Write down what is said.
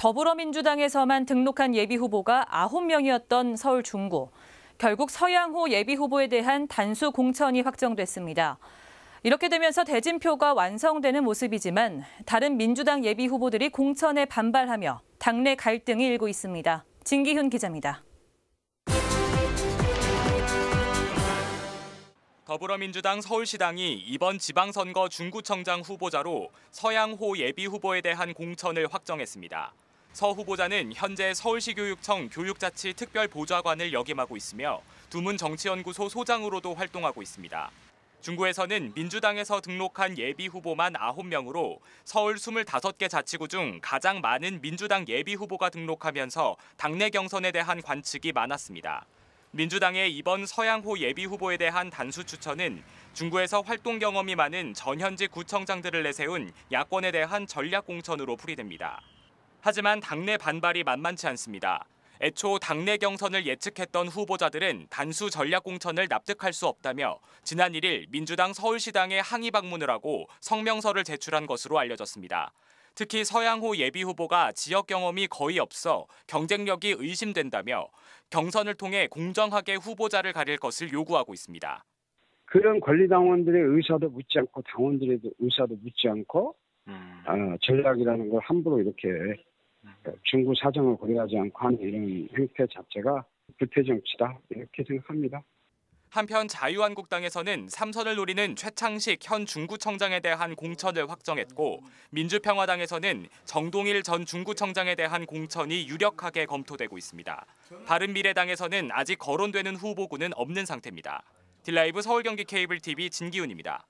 더불어민주당에서만 등록한 예비후보가 9명이었던 서울 중구. 결국 서양호 예비후보에 대한 단수 공천이 확정됐습니다. 이렇게 되면서 대진표가 완성되는 모습이지만 다른 민주당 예비후보들이 공천에 반발하며 당내 갈등이 일고 있습니다. 진기훈 기자입니다. 더불어민주당 서울시당이 이번 지방선거 중구청장 후보자로 서양호 예비후보에 대한 공천을 확정했습니다. 서 후보자는 현재 서울시 교육청 교육자치 특별보좌관을 역임하고 있으며 두문 정치연구소 소장으로도 활동하고 있습니다. 중구에서는 민주당에서 등록한 예비 후보만 9명으로 서울 25개 자치구 중 가장 많은 민주당 예비 후보가 등록하면서 당내 경선에 대한 관측이 많았습니다. 민주당의 이번 서양호 예비 후보에 대한 단수 추천은 중구에서 활동 경험이 많은 전현직 구청장들을 내세운 야권에 대한 전략 공천으로 풀이됩니다. 하지만 당내 반발이 만만치 않습니다. 애초 당내 경선을 예측했던 후보자들은 단수 전략공천을 납득할 수 없다며 지난 1일 민주당 서울시당에 항의 방문을 하고 성명서를 제출한 것으로 알려졌습니다. 특히 서양호 예비후보가 지역 경험이 거의 없어 경쟁력이 의심된다며 경선을 통해 공정하게 후보자를 가릴 것을 요구하고 있습니다. 그런 권리당원들의 의사도 묻지 않고 당원들의 의사도 묻지 않고 음. 어, 전략이라는 걸 함부로 이렇게 그러니까 중구 사정을 고려하지 않고 하는 이런 행태 자체가 부패정치다 이렇게 생각합니다. 한편 자유한국당에서는 삼선을 노리는 최창식 현 중구청장에 대한 공천을 확정했고 민주평화당에서는 정동일 전 중구청장에 대한 공천이 유력하게 검토되고 있습니다. 바른미래당에서는 아직 거론되는 후보군은 없는 상태입니다. 딜라이브 서울경기 케이블 TV 진기훈입니다.